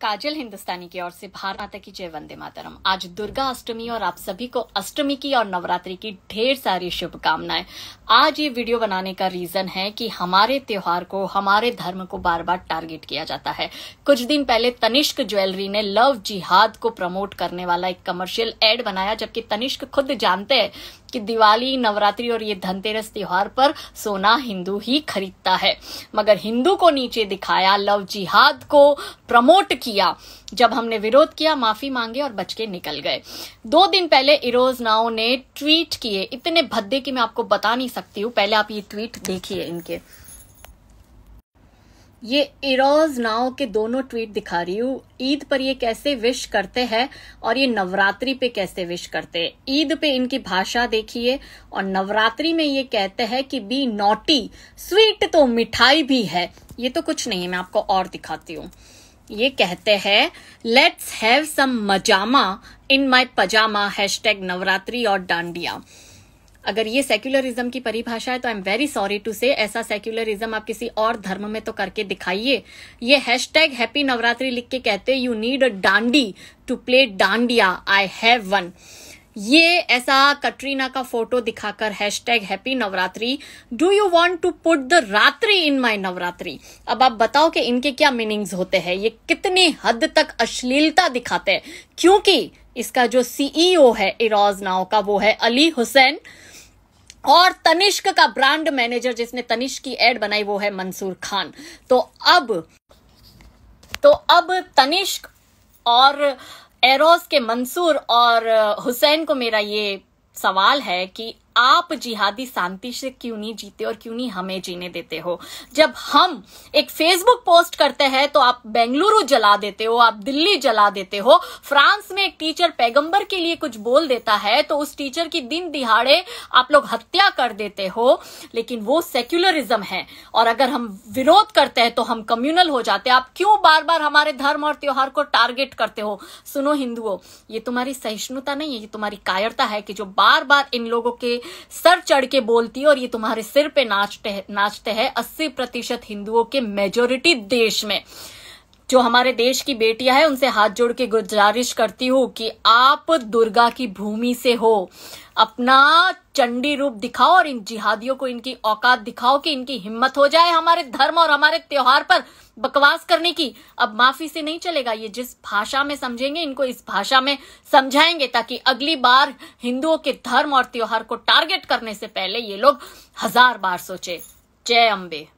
काजल हिंदुस्तानी की ओर से भारत माता की जय वंदे मातरम आज दुर्गा अष्टमी और आप सभी को अष्टमी की और नवरात्रि की ढेर सारी शुभकामनाएं आज ये वीडियो बनाने का रीजन है कि हमारे त्योहार को हमारे धर्म को बार बार टारगेट किया जाता है कुछ दिन पहले तनिष्क ज्वेलरी ने लव जिहाद को प्रमोट करने वाला एक कमर्शियल एड बनाया जबकि तनिष्क खुद जानते हैं कि दिवाली नवरात्रि और ये धनतेरस त्योहार पर सोना हिंदू ही खरीदता है मगर हिंदू को नीचे दिखाया लव जिहाद को प्रमोट किया जब हमने विरोध किया माफी मांगे और बच के निकल गए दो दिन पहले इरोज नाव ने ट्वीट किए इतने भद्दे कि मैं आपको बता नहीं सकती हूँ पहले आप ये ट्वीट देखिए इनके ये इरोज नाव के दोनों ट्वीट दिखा रही हूँ ईद पर ये कैसे विश करते हैं और ये नवरात्रि पे कैसे विश करते हैं ईद पे इनकी भाषा देखिए और नवरात्रि में ये कहते हैं कि बी नोटी स्वीट तो मिठाई भी है ये तो कुछ नहीं है मैं आपको और दिखाती हूँ ये कहते हैं लेट्स हैव सम मजामा in my pajama hash Navratri और डांडिया अगर ये सेक्युलरिज्म की परिभाषा है तो I am very sorry to say ऐसा सेक्युलरिज्म आप किसी और धर्म में तो करके दिखाइए ये हैश टैग हैप्पी नवरात्रि लिख के कहते you need a dandy to play dandiya I have one ये ऐसा कटरीना का फोटो दिखाकर hashtag happy Navratri do you want to put the ratri in माई नवरात्रि अब आप बताओ कि इनके क्या मीनिंग्स होते हैं ये कितनी हद तक अश्लीलता दिखाते हैं क्योंकि इसका जो सीईओ e है इराज नाव का वो है अली हुसैन और तनिष्क का ब्रांड मैनेजर जिसने तनिष्क की एड बनाई वो है मंसूर खान तो अब तो अब तनिष्क और एरोस के मंसूर और हुसैन को मेरा ये सवाल है कि आप जिहादी शांति से क्यों नहीं जीते और क्यों नहीं हमें जीने देते हो जब हम एक फेसबुक पोस्ट करते हैं तो आप बेंगलुरु जला देते हो आप दिल्ली जला देते हो फ्रांस में एक टीचर पैगंबर के लिए कुछ बोल देता है तो उस टीचर की दिन दिहाड़े आप लोग हत्या कर देते हो लेकिन वो सेक्युलरिज्म है और अगर हम विरोध करते हैं तो हम कम्युनल हो जाते हैं आप क्यों बार बार हमारे धर्म और त्योहार को टारगेट करते हो सुनो हिंदुओं ये तुम्हारी सहिष्णुता नहीं है ये तुम्हारी कायरता है कि जो बार बार इन लोगों के सर चढ़ के बोलती है और ये तुम्हारे सिर पे नाचते है नाचते हैं अस्सी प्रतिशत हिंदुओं के मेजोरिटी देश में जो हमारे देश की बेटियां हैं उनसे हाथ जोड़ के गुजारिश करती हूँ कि आप दुर्गा की भूमि से हो अपना चंडी रूप दिखाओ और इन जिहादियों को इनकी औकात दिखाओ कि इनकी हिम्मत हो जाए हमारे धर्म और हमारे त्योहार पर बकवास करने की अब माफी से नहीं चलेगा ये जिस भाषा में समझेंगे इनको इस भाषा में समझाएंगे ताकि अगली बार हिंदुओं के धर्म और त्योहार को टारगेट करने से पहले ये लोग हजार बार सोचे जय अम्बे